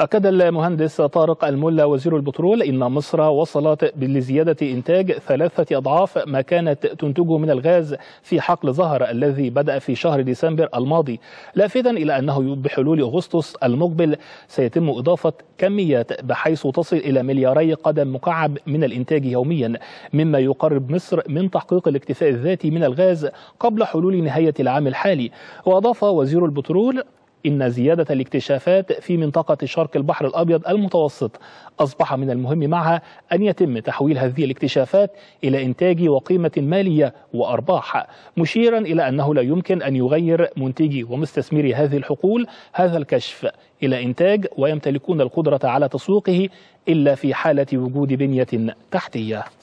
أكد المهندس طارق الملا وزير البترول إن مصر وصلت لزيادة إنتاج ثلاثة أضعاف ما كانت تنتجه من الغاز في حقل زهر الذي بدأ في شهر ديسمبر الماضي لافتا إلى أنه بحلول أغسطس المقبل سيتم إضافة كميات بحيث تصل إلى ملياري قدم مكعب من الإنتاج يوميا مما يقرب مصر من تحقيق الاكتفاء الذاتي من الغاز قبل حلول نهاية العام الحالي وأضاف وزير البترول إن زيادة الاكتشافات في منطقة شرق البحر الأبيض المتوسط أصبح من المهم معها أن يتم تحويل هذه الاكتشافات إلى إنتاج وقيمة مالية وأرباح مشيرا إلى أنه لا يمكن أن يغير منتجي ومستثمري هذه الحقول هذا الكشف إلى إنتاج ويمتلكون القدرة على تسويقه إلا في حالة وجود بنية تحتية